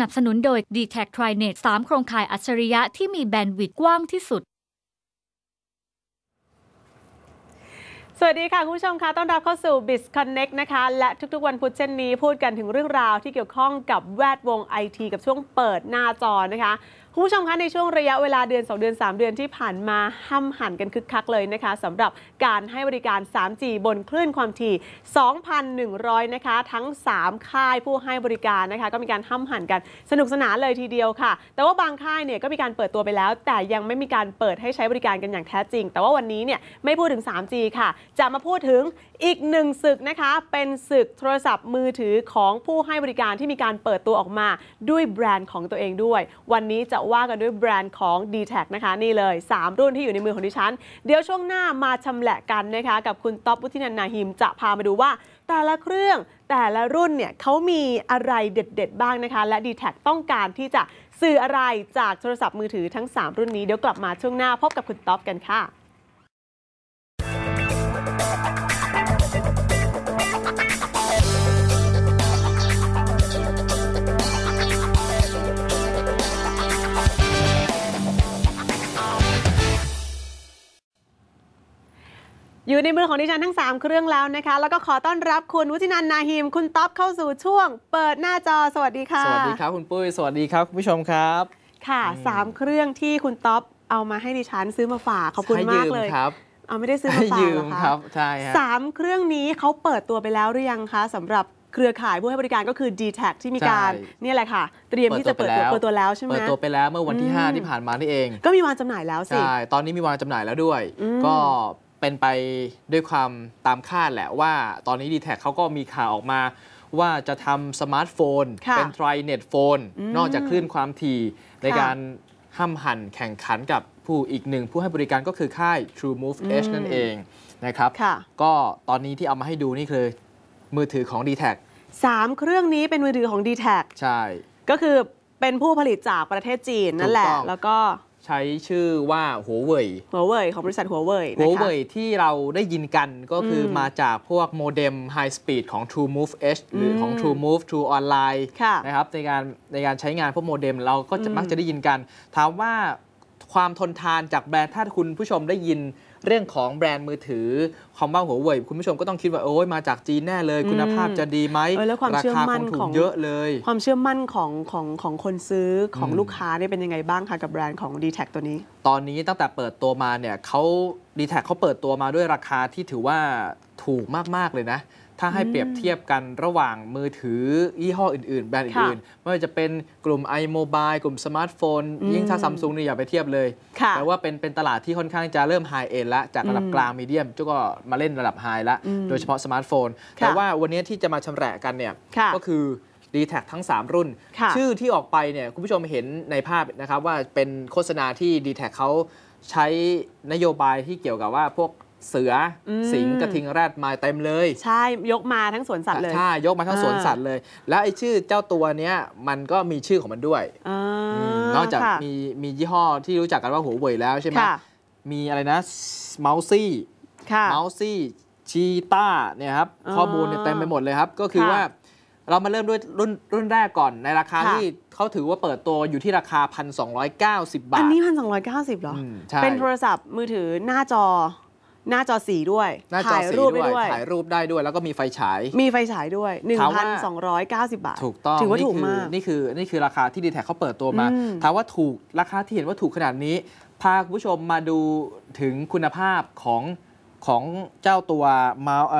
นับสนุนโดย d t แท t r i n e t 3โครงข่ายอัจฉริยะที่มีแบนด์วิดต์กว้างที่สุด สวัสดีค่ะ คุณผู้ชมคะต้อนรับเข้าสู่ b i z Connect นะคะ และทุกๆ วันพุธเช่นนี้พูดกันถึงเรื่องราวที่เกี่ยวข้องกับแวดวงไอทีกับช่วงเปิดหน้าจอนะคะคุณผู้ชมคะในช่วงระยะเวลาเดือน2เดือน3 เดือนที่ผ่านมาห้ำหันกันคึกคักเลยนะคะสำหรับการให้บริการ 3G บนคลื่นความถี่ 2,100 นะคะ ทั้ง 3 ค่ายผู้ให้บริการนะคะก็มีการห้ำหันกันสนุกสนานเลยทีเดียวค่ะ แต่ว่าบางค่ายเนี่ยก็มีการเปิดตัวไปแล้ว แต่ยังไม่มีการเปิดให้ใช้บริการกันอย่างแท้จริง แต่ว่าวันนี้เนี่ยไม่พูดถึง 3G ค่ะ จะมาพูดถึงอีกหนึ่งศึกนะคะเป็นศึกโทรศัพท์มือถือของผู้ให้บริการที่มีการเปิดตัวออกมาด้วยแบรนด์ของตัวเองด้วย วันนี้จะว่ากันด้วยแบรนด์ของ d t แทนะคะนี่เลย 3 รุ่นที่อยู่ในมือของดิฉันเดี๋ยวช่วงหน้ามาชำละกันนะคะกับคุณต๊อบวุฒินันนาหิม จะพามาดูว่าแต่ละเครื่องแต่ละรุ่นเนี่ยเขามีอะไรเด็ด ๆ บ้างนะคะ และ d t แทต้องการที่จะสื่ออะไรจากโทรศัพท์มือถือทั้ง 3 รุ่นนี้เดี๋ยวกลับมาช่วงหน้าพบกับคุณต๊อบกันค่ะอยู่ในมือของดิฉันทั้ง 3 เครื่องแล้วนะคะแล้วก็ขอต้อนรับคุณวุฒินันนาหิม คุณท็อปเข้าสู่ช่วง เปิดหน้าจอสวัสดีค่ะ สวัสดีครับ คุณปุ้ย สวัสดีครับคุณผู้ชมครับค่ะ3เครื่องที่คุณท็อปเอามาให้ดิฉันซื้อมาฝากขอบคุณมากเลยครับ เอาไม่ได้ซื้อมาฝากอืมครับใช่ฮะสามเครื่องนี้เขาเปิดตัวไปแล้วหรือยังคะสำหรับเครือข่ายผู้ให้บริการก็คือ d t แทที่มีการนี่แหละค่ะเตรียมที่จะเปิดตัวเปิดตัวแล้วใช่ไหมเปิดตัวไปแล้วเมื่อวันที่ 5 ที่ผ่านมานี่เอง ก็มีวางจำหน่ายแล้วสิใช่ตอนนี้มีวางจำหน่ายแล้วด้วย ก็เป็นไปด้วยความตามคาดแหละว่าตอนนี้ดีแท็เขาก็มีข่าวออกมาว่าจะทำสมาร์ทโฟน เป็นไทรเน็ตโฟนนอกจากคลื่นความถี่ในการห้ามหันแข่งขันกับผู้อีกหนึ่ง ผู้ให้บริการก็คือค่าย True Move Edge นั่นเองนะครับก็ตอนนี้ที่เอามาให้ดูนี่คือมือถือของ d t แทสามเครื่องนี้เป็นมือถือของ d t แทใช่ ก็คือเป็นผู้ผลิตจากประเทศจีนนั่นแหละ แล้วก็ใช้ชื่อว่าหัวเว่ยหัวเว่ยของบริษัทหัวเว่ยหัวเว่ยที่เราได้ยินกันก็คือมาจากพวกโมเด็ม High Speed ของ True Move Edge หรือของ True Move True Online นะครับในการในการใช้งานพวกโมเด็มเราก็จะมักจะได้ยินกัน ถามว่าความทนทานจากแบรนด์ถ้าคุณผู้ชมได้ยินเรื่องของแบรนด์มือถือคอมบ้าหัวเว่ยคุณผู้ชมก็ต้องคิดว่า โอ้ยมาจากจีนแน่เลย คุณภาพจะดีไหมราคาคงถูกเยอะเลย ความเชื่อมั่นของของของคนซื้อของลูกค้าเนี่ยเป็นยังไงบ้างคะกับแบรนด์ของ d t แทตัวนี้ ตอนนี้ตั้งแต่เปิดตัวมาเนี่ยเขาดีแทเขาเปิดตัวมาด้วยราคาที่ถือว่าถูกมาก ๆ เลยนะถ้าให้เปรียบเทียบกันระหว่างมือถือยี่ห้ออื่นๆ แบรนด์อื่นไม่ว่าจะเป็นกลุ่ม iMobile กลุ่มสมาร์ทโฟน ยิ่งถ้าซัมซุงนี่อย่าไปเทียบเลย แต่ว่าเป็นเป็นตลาดที่ค่อนข้างจะเริ่มไฮเอ็นละจากระดับกลางมีเดียมจก็มาเล่นระดับไฮละโดยเฉพาะสมาร์ทโฟน แต่ว่าวันนี้ที่จะมาชำระกันเนี่ยก็คือดีแท็ทั้ง 3 รุ่น ชื่อที่ออกไปเนี่ยคุณผู้ชมเห็นในภาพนะครับว่าเป็นโฆษณาที่ดีแท็เขาใช้นโยบายที่เกี่ยวกับว่าพวกเสืออสิงกระทิงแรดมาเต็มเลย ใช่ยกมาทั้งสวนสัตว์เลยใช่ยกมาทั้งสวนสัตว์เลยแล้วไอ้ชื่อเจ้าตัวเนี้ยมันก็มีชื่อของมันด้วยอนอกจากมีมียี่ห้อที่รู้จักกันว่าหัวเว่ยแล้วใช่ไหมมีอะไรนะเมาซี่เมาซี่ ชีต้าเนี่ยครับข้อมูลเนี่ยเต็มไปหมดเลยครับ ก็คือว่าเรามาเริ่มด้วยรุ่นรุ่นแรกก่อนในราคาที่เขาถือว่าเปิดตัวอยู่ที่ราคา 1,290 บาทอันนี้1,290หรอเป็นโทรศัพท์มือถือหน้าจอหน้าจอสีด้วยหน้าจอถ่ายสีรูปได้ด้วย ถ่ายรูปได้ด้วยแล้วก็มีไฟฉาย มีไฟฉายด้วย 1,290 บาท ถูกต้อง ถือว่าถูกมาก นี่คือ นี่คือราคาที่ดีแท็เขาเปิดตัวมาถามว่าถูกราคาที่เห็นว่าถูกขนาดนี้ พาคุณผู้ชมมาดูถึงคุณภาพของของเจ้าตัวเมาส์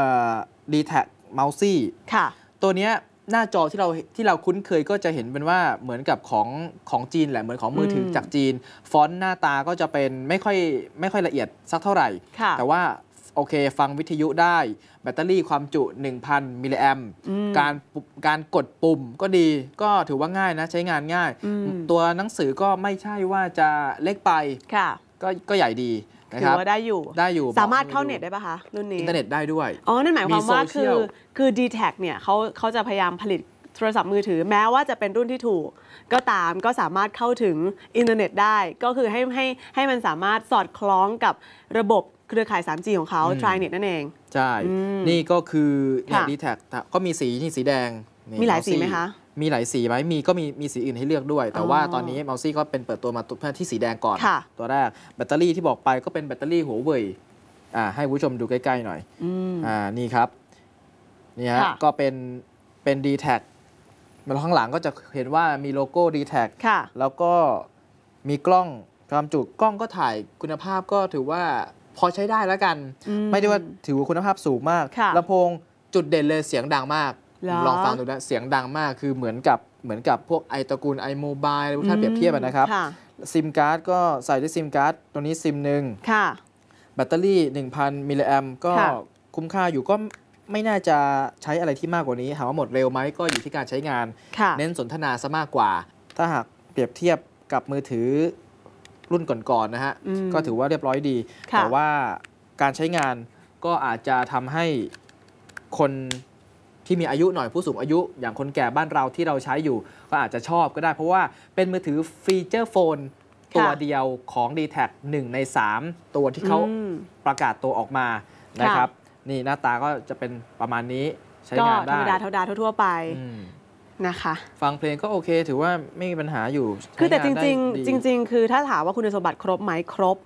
ดีแท็กเมาซี่ค่ะ ตัวเนี้ยหน้าจอที่เราที่เราคุ้นเคยก็จะเห็นเป็นว่าเหมือนกับของของจีนแหละ เหมือนของมือถือจากจีน ฟอนต์หน้าตาก็จะเป็นไม่ค่อยไม่ค่อยละเอียดสักเท่าไหร่แต่ว่าโอเคฟังวิทยุได้ แบตเตอรี่ความจุ 1,000มิลลิแอมการการกดปุ่มก็ดีก็ถือว่าง่ายนะ ใช้งานง่าย ตัวหนังสือก็ไม่ใช่ว่าจะเล็กไปก็ก็ใหญ่ดีนือว่าได้อยู่ ได้อยู่ สามารถเข้าเน็ตได้ปะคะ รุ่นนี้ อินเทอร์เน็ตได้ด้วย อ๋อ นั่นหมายความว่าคือคือ d t แทเนี่ยเขาเขาจะพยายามผลิตโทรศัพท์มือถือ แม้ว่าจะเป็นรุ่นที่ถูก ก็ตามก็สามารถเข้าถึงอินเทอร์เน็ตได้ ก็คือให้ให้ให้มันสามารถสอดคล้องกับระบบเครือข่าย 3G ของเขา Trinet นั่นเอง ใช่ นี่ก็คือดีแท็กก็มีสีนี่สีแดงมีหลายสีไหมคะมีหลายสีไหม มีก็มีมีสีอื่นให้เลือกด้วย แต่ว่าตอนนี้เมาซี่ก็เป็นเปิดตัวมาตัวที่สีแดงก่อน ตัวแรกแบตเตอรี่ที่บอกไปก็เป็นแบตเตอรี่หัวเว่ยอ่าให้ผู้ชมดูใกล้ๆ หน่อยอ่านี่ครับ นี่ฮะ ก็เป็น เป็น d t แทมาข้างหลังก็จะเห็นว่ามีโลโก้ d t แทแล้วก็มีกล้องความจุกล้องก็ถ่ายคุณภาพก็ถือว่าพอใช้ได้แล้วกัน ไม่ได้ว่าถือว่าคุณภาพสูงมากลำโพงจุดเด่นเลยเสียงดังมากลองฟังดูนะเสียงดังมากคือเหมือนกับเหมือนกับพวกไอตระกูลไอโมบายท่านเปรียบเทียบนะครับซิมการ์ดก็ใส่ด้วยซิมการ์ดตัวนี้ซิมหนึ่งแบตเตอรี่ 1,000มิลลิแอมก็คุ้มค่าอยู่ก็ไม่น่าจะใช้อะไรที่มากกว่านี้ถามว่าหมดเร็วไหมก็อยู่ที่การใช้งาน เน้นสนทนาซะมากกว่า ถ้าหากเปรียบเทียบกับมือถือรุ่นก่อนๆนนะฮะก็ถือว่าเรียบร้อยดีแต่ว่าการใช้งานก็อาจจะทำให้คนที่มีอายุหน่อยผู้สูงอายุอย่างคนแก่บ้านเราที่เราใช้อยู่ ก็อาจจะชอบก็ได้เพราะว่าเป็นมือถือฟีเจอร์โฟน ตัวเดียวของ d t แท1ใน 3 ตัวที่เขาประกาศตัวออกมานะครับ นี่หน้าตาก็จะเป็นประมาณนี้ ใช้งานได้ธรรมดาธรรมดาทั่วไปนะคะ ฟังเพลงก็โอเค ถือว่าไม่มีปัญหาอยู่ คือแต่จริง ๆ จริง ๆ คือถ้าถามว่าคุณสมบัติครบไหมครบ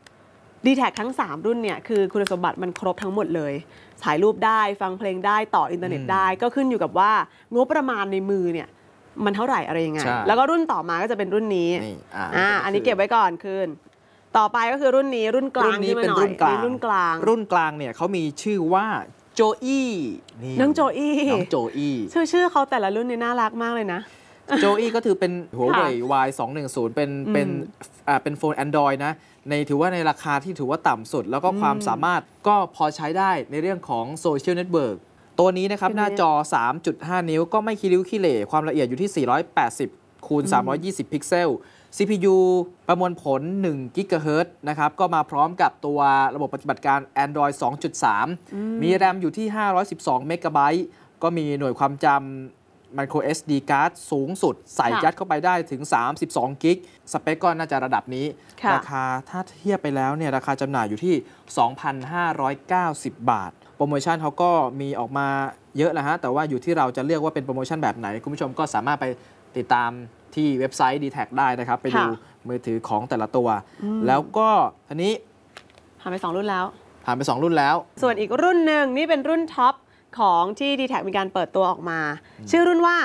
ดีแท็ทั้ง 3 รุ่นเนี่ยคือคุณสมบัติมันครบทั้งหมดเลย ถ่ายรูปได้ฟังเพลงได้ต่ออินเทอร์เน็ตได้ก็ขึ้นอยู่กับว่า งบประมาณในมือเนี่ยมันเท่าไหร่อะไรยังไงแล้วก็รุ่นต่อมาก็จะเป็นรุ่นนี้อ่าอันนี้เก็บไว้ก่อนคืนต่อไปก็คือรุ่นนี้รุ่นกลางรุ่นนี้เป็นรุ่นกลางรุ่นกลาง รุ่นกลางเนี่ยเขามีชื่อว่าโจอี้น้องโจอี้น้องโจอี้ชื่อชื่อเขาแต่ละรุ่นนี่น่ารักมากเลยนะโจอี้ก็ถือเป็นหัวเว่ย Y 2 1 0เป็นเป็นอ่าเป็นโฟน Android นะในถือว่าในราคาที่ถือว่าต่ำสุดแล้วก็ความสามารถก็พอใช้ได้ในเรื่องของโซเชียลเน็ตเวิร์กตัวนี้นะครับ หน้าจอ 3.5 นิ้วก็ไม่คิริ้วขี้เหร่ความละเอียดอยู่ที่ 480 คูณ 320 พิกเซล CPU ประมวลผล 1 g h z นะครับ ก็มาพร้อมกับตัวระบบปฏิบัติการ Android 2.3มมีแรมอยู่ที่ 512 m b ก็มีหน่วยความจำ micro SD card สูงสุด ใส่ยัดเข้าไปได้ถึง32กิกสเปคก็น่าจะระดับนี้ ราคาถ้าเทียบไปแล้วเนี่ยราคาจำหน่ายอยู่ที่ 2,590 บาท โปรโมชั่นเขาก็มีออกมาเยอะแล้วฮะแต่ว่าอยู่ที่เราจะเลือกว่าเป็นโปรโมชั่นแบบไหน คุณผู้ชมก็สามารถไปติดตามที่เว็บไซต์ d t แทได้นะครับ ไปดูมือถือของแต่ละตัว แล้วก็ทีนี้ ผ่านไป 2 รุ่นแล้วผ่านไป 2 รุ่นแล้ว ส่วนอีกรุ่นหนึ่งนี่เป็นรุ่นท็อปของที่ดีแท็มีการเปิดตัวออกมา ชื่อรุ่นว่า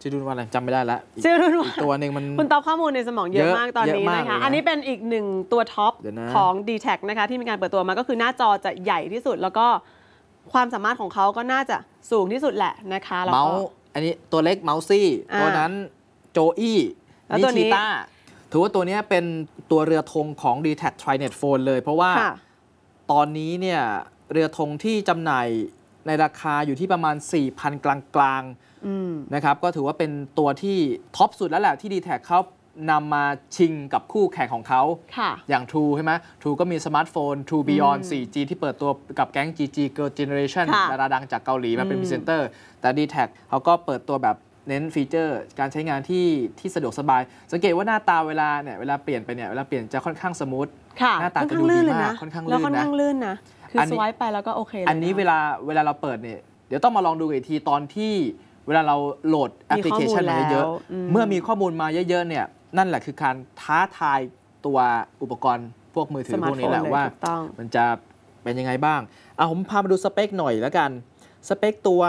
ชื่อรุ่นว่าอะไรจำไม่ได้ละชื่อรุ่นว่าตัวหนึ่งมันคุณตอบข้อมูลในสมองเยอะยอะมากตอนนี้นะคะอันนี้เป็นอีกหนึ่งตัวท็อป ของ d t แทนะคะที่มีการเปิดตัวมาก็คือหน้าจอจะใหญ่ที่สุด แล้วก็ความสามารถของเขาก็น่าจะสูงที่สุดแหละนะคะแล้วเมาก็ส์อันนี้ตัวเล็กเมาส์ซี่ตัวนั้นโจอี้นิชิต้าถือว่าตัวนี้เป็นตัวเรือธงของ d t แท Trinet Phone เลย เพราะว่าตอนนี้เนี่ยเรือธงที่จำหน่ายในราคาอยู่ที่ประมาณ 4,000 กลางๆนะครับ ก็ถือว่าเป็นตัวที่ ท็อปสุดแล้วแหละที่ดีแท็กเขานำมาชิงกับคู่แข่งของเขาอย่าง True ใช่ไหม True ก็มีสมาร์ทโฟน True Beyond 4G ที่เปิดตัวกับแก๊ง GG Girl Generation ดาราดังจากเกาหลีมาเป็นพรีเซนเตอร์ แต่ดีแท็กเขาก็เปิดตัวแบบเน้นฟีเจอร์การใช้งานที่ที่สะดวกสบาย สังเกตว่าหน้าตาเวลาเนี่ยเวลาเปลี่ยนไปเนี่ยเวลาเปลี่ยนจะค่อนข้างสมูทหน้าตาจะดูดีมากค่อนข้างลื่นนะคือสวายไปแล้วก็โอเคเลยอันนี้เวลาเวลาเราเปิดเนี่ย เดี๋ยวต้องมาลองดูอีกทีตอนที่เวลาเราโหลดแอปพลิเคชันมาเยอะเมื่อมีข้อมูลมาเยอะๆเนี่ยนั่นแหละคือการท้าทายตัวอุปกรณ์พวกมือถือพวกนี้แหละว่า มันจะเป็นยังไงบ้างเอาผมพามาดูสเปคหน่อยแล้วกันสเปคตัว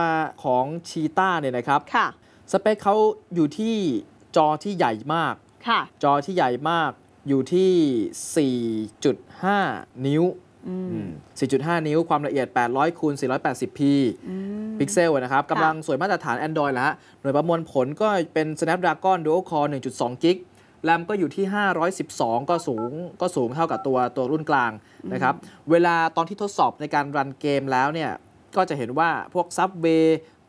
ของชีต้าเนี่ยนะครับค่ะสเปคเขาอยู่ที่จอที่ใหญ่มากจอที่ใหญ่มากอยู่ที่ 4.5 นิ้ว4.5 นิ้วความละเอียด 800คูณ4 8 0ีพิกเซล นะครับกำลังสวยมาตรฐาน Android แล้วหน่วยประมวลผลก็เป็น Snapdragon Dual Core 1.2ิกแรมก็อยู่ที่ 512 ก็สูงก็สูงเท่ากับตัวตัวรุ่นกลาง นะครับ เวลาตอนที่ทดสอบในการรันเกมแล้วเนี่ย ก็จะเห็นว่าพวกซับเบ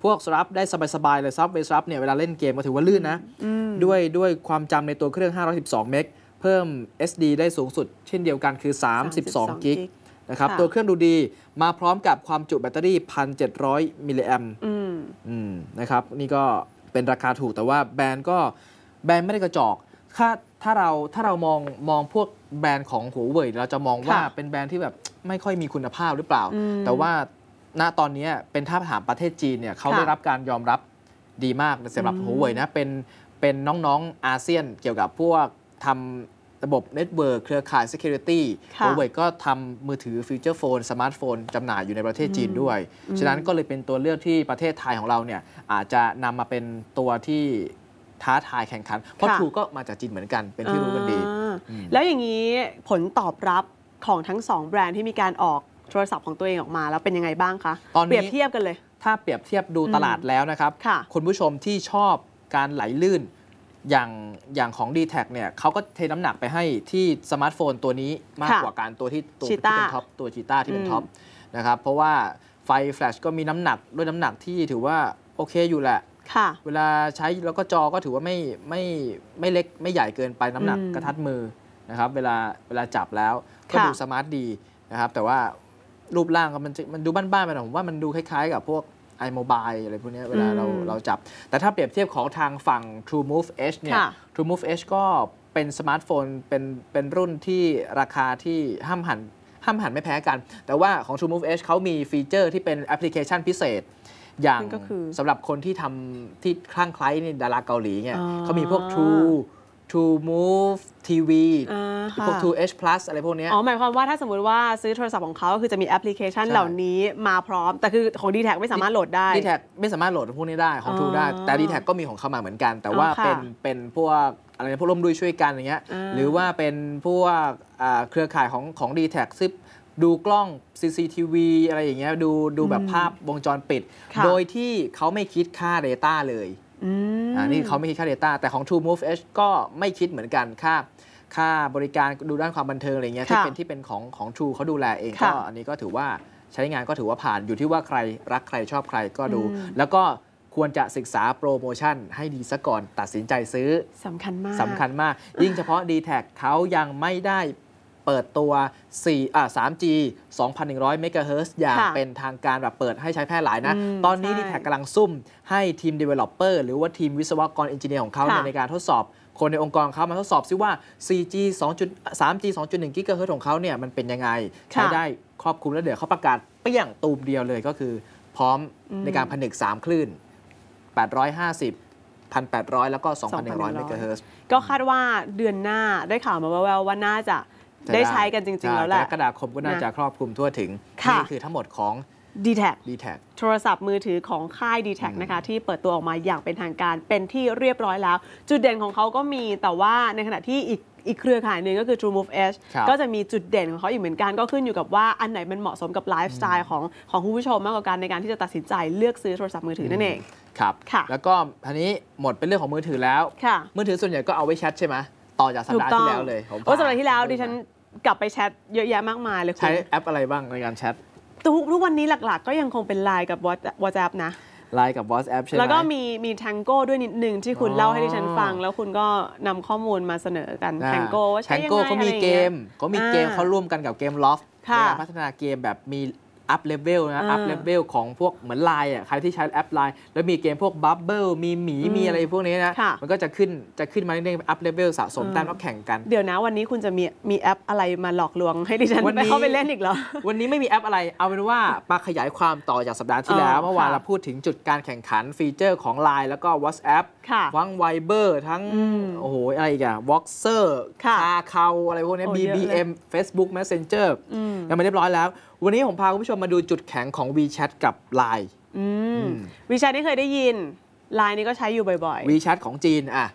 พวกรับได้สบายๆเลยซับเบรับเนี่ยเวลาเล่นเกมก็ถือว่าลื่นนะด้วยด้วยความจำในตัวเครื่อง512เมกเพิ่ม SD ได้สูงสุด เช่นเดียวกันคือ32กิกนะครับ ตัวเครื่องดูดีมาพร้อมกับความจุแบตเตอรี่ 1,700 มิลลิแอมนะครับ นี่ก็เป็นราคาถูกแต่ว่าแบรนด์ก็แบรนด์ไม่ได้กระจอก ถ้าถ้าเราถ้าเรามองมองพวกแบรนด์ของหัวเว่ยเราจะมองว่าเป็นแบรนด์ที่แบบไม่ค่อยมีคุณภาพหรือเปล่า แต่ว่าณตอนนี้เป็นท่าถามประเทศจีนเนี่ยเขาได้รับการยอมรับดีมากสำหรับหัวเว่ยนะเป็นเป็นน้องๆอาเซียนเกี่ยวกับพวกทำระบบเน็ตเวิร์กเครือข่าย Security ้ัวเว่ยก็ทำมือถือฟิวเจอร์โฟนสมาร์ทโฟนจำหน่ายอยู่ในประเทศจีนด้วย ฉะนั้นก็เลยเป็นตัวเลือกที่ประเทศไทยของเราเนี่ยอาจจะนำมาเป็นตัวที่ท้าทายแข่งขัน เพราะทูก็มาจากจีนเหมือนกันเป็นที่รู้กันดี แล้วอย่างนี้ผลตอบรับของทั้ง 2 แบรนด์ที่มีการออกโทรศัพท์ของตัวเองออกมาแล้วเป็นยังไงบ้างคะตอนเปรียบเทียบกันเลย ถ้าเปรียบเทียบดูตลาดแล้วนะครับคุณผู้ชมที่ชอบการไหลลื่นอย่างอย่างของ d t แทเนี่ยเขาก็เทน้ำหนักไปให้ที่สมาร์ทโฟนตัวนี้มากกว่าการตัวที่ตัวที่เป็นท็อปตัวชีตาที่เป็นท็อปนะครับเพราะว่าไฟแฟลชก็มีน้ำหนักด้วยน้ำหนักที่ถือว่าโอเคอยู่แหละค่ะ เวลาใช้แล้วก็จอก็ถือว่าไม่ไม่ไม่เล็กไม่ใหญ่เกินไปน้ำหนักกระทัดมือนะครับเวลาเวลาจับแล้ว ก็ดูสมาร์ทดีนะครับ แต่ว่ารูปร่างก็มันจะมันดูบ้านๆไปหน่อยผมว่ามันดูคล้ายๆ กับพวกไอโมบายอะไรพวกนี้เวลาเราเราจับ แต่ถ้าเปรียบเทียบของทางฝั่ง TrueMove Edge เนี่ย TrueMove Edge ก็เป็นสมาร์ทโฟน เป็นเป็นรุ่นที่ราคาที่ห้ามหันห้ามหันไม่แพ้กัน แต่ว่าของ TrueMove Edge เขามีฟีเจอร์ที่เป็นแอปพลิเคชันพิเศษ อย่างสำหรับคนที่ทำที่คลั่งไคล้ในดาราเกาหลีเนี่ยเขามีพวก True True Move TV พวก True H Plus อะไรพวกนี้อ๋อ หมายความว่าถ้าสมมติว่าซื้อโทรศัพท์ของเขาคือจะมีแอปพลิเคชันเหล่านี้มาพร้อม แต่คือของ d t แทไม่สามารถโหลดได้ d t แทไม่สามารถโหลดพวกนี้ได้ ของ True ได้ แต่ d t แทก็มีของเขามาเหมือนกัน แต่ว่าเป็นเป็นพวกอะไรพวกร่วมด้วยช่วยกันอย่างเงี้ยหรือว่าเป็นพวกเครือข่ายของของ d t แทซึดูกล้อง CCTV อะไรอย่างเงี้ยดูดูแบบภาพวงจรปิด โดยที่เขาไม่คิดค่า Data เลยอันนี้เขาไม่คิดค่า Data แต่ของ True Move Edge ก็ไม่คิดเหมือนกัน ค่าค่าบริการดูด้านความบันเทิงอะไรเงี้ยที่เป็นที่เป็นของของ True เขาดูแลเอง ก็อันนี้ก็ถือว่าใช้งานก็ถือว่าผ่านอยู่ที่ว่าใครรักใครชอบใครก็ดู แล้วก็ควรจะศึกษาโปรโมชั่น ให้ดีซะก่อนตัดสินใจซื้อสำคัญมากสำคัญมากยิ่งเฉพาะ d t แทเขายังไม่ได้เปิดตัว4อ่า 3G 2,100เมกะเฮิร์อย่างเป็นทางการแบบเปิดให้ใช้แพร่หลายนะ ตอนนี้ดีแท็กกำลังซุ่มให้ทีม Developer หรือว่าทีมวิศวกรเอนจิเนียร์ของเขาในการทดสอบ คนในองค์กรเขามาทดสอบซิว่า 4G 2 3G 2.1กิกะเฮิร์ของเขาเนี่ยมันเป็นยังไง ใช้ได้ครอบคลุมแล้วเดี๋ยวเขาประกาศ เปี้ยงตูมเดียวเลยก็คือพร้อมในการผนึก 3 คลื่น 850 1,800 แล้วก็2,100เมกะเฮิร์ก็คาดว่าเดือนหน้าได้ข่าวมาแววๆว่าน่าจะได้ใช้กันจริง ๆ แล้วแหละกระดาษคมก็น่าจะครอบคลุมทั่วถึงนี่คือทั้งหมดของ d t แท d t แทโทรศัพท์มือถือของค่าย d t แทนะคะที่เปิดตัวออกมาอย่างเป็นทางการเป็นที่เรียบร้อยแล้ว จุดเด่นของเขาก็มีแต่ว่าในขณะที่อีกอีกเครือข่ายหนึ่งก็คือ True Move Edge ก็จะมีจุดเด่นของเขาอีกเหมือนกันก็ขึ้นอยู่กับว่าอันไหนมันเหมาะสมกับไลฟ์สไตล์ของของผู้ชมมากกว่าการในการที่จะตัดสินใจเลือกซื้อโทรศัพท์มือถือนั่นเองครับค่ะแล้วก็ทีนี้หมดเป็นเรื่องของมือถือแล้วมือถือส่วนใหญ่ก็เอาไว้แชทใช่ไหมต่อจากสัปดาห์ที่แล้วเลยโอ้สัปดาห์ที่แล้วดิฉันกลับไปแชทเยอะแยะมากมายเลยคุณใช้แอปอะไรบ้างในการแชททุกทุกวันนี้หลักๆ ก็ยังคงเป็นไลน์กับ WhatsApp นะไลน์กับ WhatsApp ใช่ไหมแล้วก็มีมีแทงโก้ด้วยนิดหนึ่งที่คุณเล่าให้ดิฉันฟัง แล้วคุณก็นำข้อมูลมาเสนอกันแทงโก้ว่าใช้ยังไงแทงโก้เขามีเกมเขามีเกมเขาร่วมกันกับเกมลอฟพัฒนาเกมแบบมีอัพเลเวลนะอัพเลเวลของพวกเหมือนไลน์อ่ะใครที่ใช้แอปไลน์แล้วมีเกมพวกบับเบิลมีหมีมีอะไรพวกนี้นะมันก็จะขึ้นจะขึ้นมาเรื่อยๆอัพเลเวลสะสมแต้มแล้วแข่งกัน เดี๋ยวนะวันนี้คุณจะมีมีแอปอะไรมาหลอกลวงให้ดิฉันไปเข้าไปเล่นอีกเหรอ วันนี้ไม่มีแอปอะไร เอาเป็นว่ามาขยายความต่อจากสัปดาห์ที่แล้ว เมื่อวานเราพูดถึงจุดการแข่งขันฟีเจอร์ของไลน์แล้วก็วอตส์แอปทั้งไวเบอร์ทั้งโอ้โหอะไรอีกอะวอล์กเซอร์คาเคาอะไรพวกนี้็มเฟซบุ๊กแมสเซนเจอร์ยังไม่เรียบร้อยแล้ววันนี้ผมพาคุณผู้ชมมาดูจุดแข็งของ WeChat กับ Line วีแชทนี่เคยได้ยินไลน์นี้ก็ใช้อยู่บ่อยๆ WeChat ของจีนอ่ะ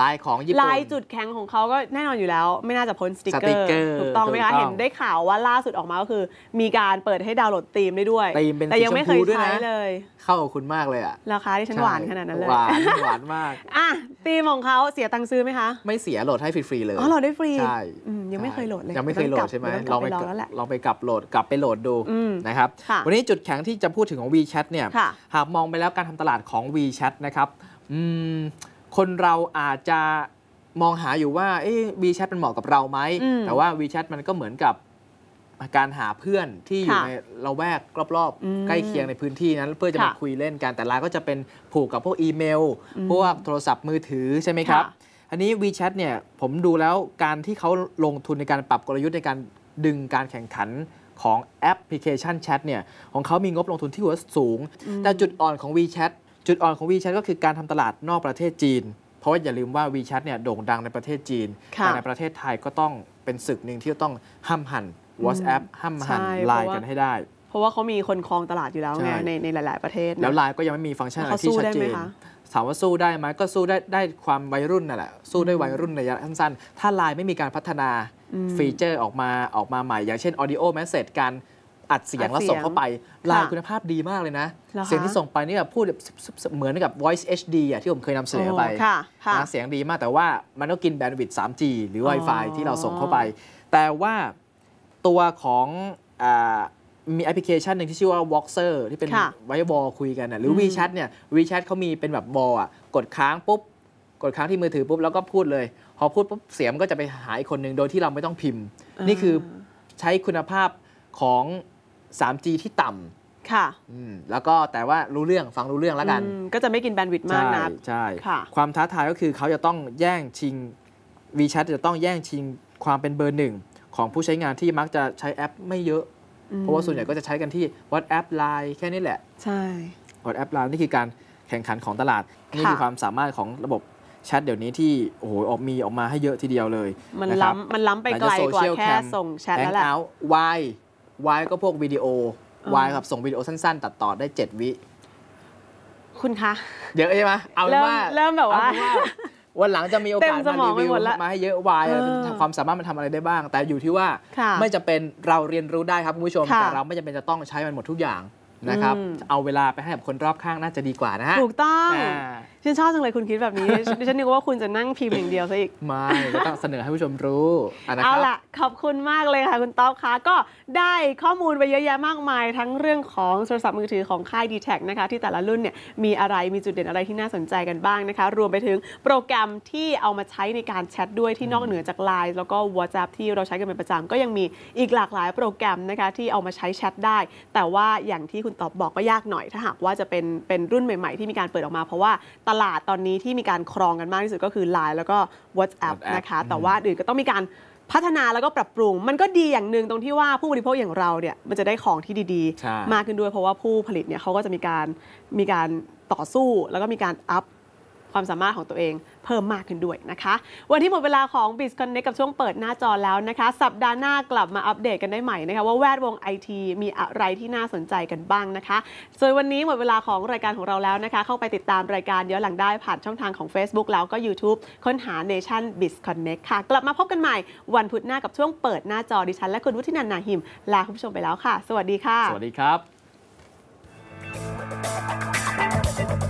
ลายของญี่ปุ่นลายจุดแข็งของเขาก็แน่นอนอยู่แล้ว ไม่น่าจะพ้นสติกเกอร์ถูกต้องไหมคะเห็นได้ข่าวว่าล่าสุดออกมาก็คือ มีการเปิดให้ดาวน์โหลดตีมได้ด้วยีมเป็นแต่ยังไม่เคยใช้เลยเข้ากับคุณมากเลยอะราคาที่ฉันหวานขนาดนั้นเลย หวานหวานมาก อ่ะตีมของเขาเสียตังค์ซื้อไหมคะ ไม่เสียโหลดให้ฟรีๆเลยอ๋อโหลดได้ฟรีใช่ยังไม่เคยโหลดเลยยังไม่เคยโหลดใช่ไหมลองไปลองไปกลับโหลดกลับไปโหลดดูนะครับวันนี้จุดแข็งที่จะพูดถึงของ WeChat เนี่ยหากมองไปแล้วการทำตลาดของ WeChat นะครับอืมคนเราอาจจะมองหาอยู่ว่าเอ๊ะวีแชทมันเหมาะกับเราไหมแต่ว่าวีแชทมันก็เหมือนกับการหาเพื่อนที่อยู่ในเราแวกรอบ ๆใกล้เคียงในพื้นที่นั้น เพื่อจะมาคุยเล่นกัน แต่ไลน์ก็จะเป็นผูกกับพวกอีเมลพวกโทรศัพท์มือถือใช่ไหมครับอันนี้ WeChat เนี่ย ผมดูแล้วการที่เขาลงทุนในการปรับกลยุทธ์ในการดึงการแข่งขันของแอปพลิเคชันแชทเนี่ยของเขามีงบลงทุนที่หัวสูง แต่จุดอ่อนของ WeChat จุดอ่อนของ WeChat ก็คือการทำตลาดนอกประเทศจีน เพราะว่าอย่าลืมว่า WeChat เนี่ย โด่งดังในประเทศจีน แต่ในประเทศไทยก็ต้องเป็นศึกหนึ่งที่ต้องห้ามหัน WhatsApp ห้ามหันไลน์กันให้ได้ เพราะว่าเขามีคนคลองตลาดอยู่แล้วไง ในในหลาย ๆ ประเทศ แล้วไลน์ก็ยังไม่มีฟังก์ชันอะไรที่ชัดเจนถามว่าสู้ได้ไหมก็สู้ได้ได้ความวัยรุ่นนั่นแหละ สู้ได้วัยรุ่นระยะสั้นๆถ้าไลน์ไม่มีการพัฒนาฟีเจอร์ออกมาออกมาใหม่อย่างเช่นออดิโอแมสเซจการอัดเสียงแล้วส่งเข้าไปลายคุณภาพดีมากเลยนะ เสียงที่ส่งไปนี่แบบพูดแบบเหมือนกับ voice HD อ่ะที่ผมเคยนำเสนอไปนะเสียงดีมากแต่ว่า มันต้องกินแบนด์วิดต์ 3G หรือ Wi-Fi ที่เราส่งเข้าไป แต่ว่าตัวของมีแอปพลิเคชันหนึ่งที่ชื่อว่า Voxer ที่เป็นไวบอคุยกันะหรือ WeChat เนี่ย WeChat เขามีเป็นแบบบออ่ะกดค้างปุ๊บ กดค้างที่มือถือปุ๊บ แล้วก็พูดเลย พอพูดปุ๊บเสียงก็จะไปหาอีกคนหนึ่งโดยที่เราไม่ต้องพิมพ์ นี่คือใช้คุณภาพของ 3G ที่ต่ำค่ะอืมแล้วก็แต่ว่ารู้เรื่องฟังรู้เรื่องแล้วกันก็จะไม่กินแบนด์วิดต์มากนะใช่ค่ะ ความท้าทายก็คือเขาจะต้องแย่งชิง VChat จะต้องแย่งชิงความเป็นเบอร์หนึ่ง ของผู้ใช้งานที่มักจะใช้แอปไม่เยอะ เพราะว่าส่วนใหญ่ก็จะใช้กันที่ WhatsApp Line แค่นี้แหละ ใช่ WhatsApp Line นี่คือการแข่งขันของตลาดนี่คือความสามารถของระบบแชทเดี๋ยวนี้ที่โอ้โหออกมีออกมาให้เยอะทีเดียวเลย มันล้ำมันล้ำไปไกลกว่าแค่ส่งแชทแล้วแหละวายวายก็พวกวิดีโอวายครับส่งวิดีโอสั้นๆ ตัดต่อได้เจ็ดวิคุณคะเยอะใช่ไหมเอาเป็นว่าเริ่มแบบว่าวันหลังจะมีโอกาสมารีวิวมาให้เยอะวายความสามารถมันทำอะไรได้บ้าง แต่อยู่ที่ว่าไม่จะเป็นเราเรียนรู้ได้ครับคุณผู้ชมแต่เราไม่จำเป็นจะต้องใช้มันหมดทุกอย่างนะครับเอาเวลาไปให้กับคนรอบข้างน่าจะดีกว่านะฮะถูกต้องฉันชอบจังเลยคุณคิดแบบนี้ ดิฉันนึกว่าคุณจะนั่งพิมพ์อย่างเดียวซะอีก ไม่ต้องเสนอให้ผู้ชมรู้นะครับ เอาล่ะ ขอบคุณมากเลยค่ะคุณต๊อบคะก็ได้ข้อมูลไปเยอะแยะมากมาย ทั้งเรื่องของโทรศัพท์มือถือของค่ายดีแท็นะคะ ที่แต่ละรุ่นเนี่ยมีอะไรมีจุดเด่นอะไรที่น่าสนใจกันบ้างนะคะ รวมไปถึงโปรแกรมที่เอามาใช้ในการแชทด้วยที่นอกเหนือจากไลน์แล้วก็วอทช s ปที่เราใช้กันเป็นประจำก็ยังมีอีกหลากหลายโปรแกรมนะคะที่เอามาใช้แชทได้แต่ว่าอย่างที่คุณต๊อบบอกก็ยากหน่อยถ้าหากว่าจะเป็นเป็นรุ่นใหม่ๆที่มีการเปิดออกมาเพราะว่าตลาดตอนนี้ที่มีการครองกันมากที่สุดก็คือ Line แล้วก็ WhatsApp, WhatsApp นะคะ แต่ว่าอื่นก็ต้องมีการพัฒนาแล้วก็ปรับปรุง มันก็ดีอย่างหนึ่งตรงที่ว่าผู้บริโภคอย่างเราเนี่ยมันจะได้ของที่ดีๆ มากขึ้นด้วยเพราะว่าผู้ผลิตเนี่ยเขาก็จะมีการมีการต่อสู้แล้วก็มีการอัพความสามารถของตัวเองเพิ่มมากขึ้นด้วยนะคะ วันที่หมดเวลาของ b i z Connect กับช่วงเปิดหน้าจอแล้วนะคะ สัปดาห์หน้ากลับมาอัปเดตกันได้ใหม่นะคะ ว่าแวดวงไอทีมีอะไรที่น่าสนใจกันบ้างนะคะส่วนวันนี้หมดเวลาของรายการของเราแล้วนะคะ เข้าไปติดตามรายการย้อนหลังได้ผ่านช่องทางของ Facebook แล้วก็ YouTube ค้นหา Nation b i z Connect ค่ะ กลับมาพบกันใหม่วันพุธหน้ากับช่วงเปิดหน้าจอดิฉัน และคุณวุฒินันนาหิม ลาคุณผู้ชมไปแล้วค่ะ สวัสดีค่ะสวัสดีครับ